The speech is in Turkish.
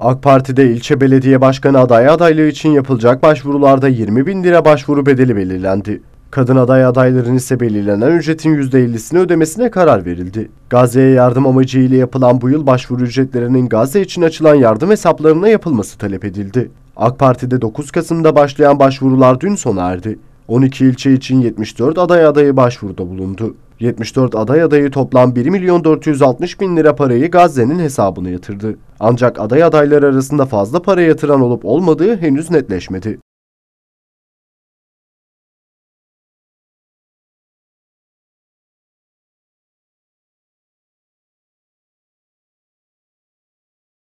AK Parti'de ilçe belediye başkanı aday adaylığı için yapılacak başvurularda 20 bin lira başvuru bedeli belirlendi. Kadın aday adayların ise belirlenen ücretin %50'sini ödemesine karar verildi. Gazze'ye yardım amacı ile yapılan bu yıl başvuru ücretlerinin Gazze için açılan yardım hesaplarına yapılması talep edildi. AK Parti'de 9 Kasım'da başlayan başvurular dün sona erdi. 12 ilçe için 74 aday adayı başvuruda bulundu. 74 aday adayı toplam 1 milyon 460 bin lira parayı Gazze'nin hesabına yatırdı. Ancak aday adaylar arasında fazla para yatıran olup olmadığı henüz netleşmedi.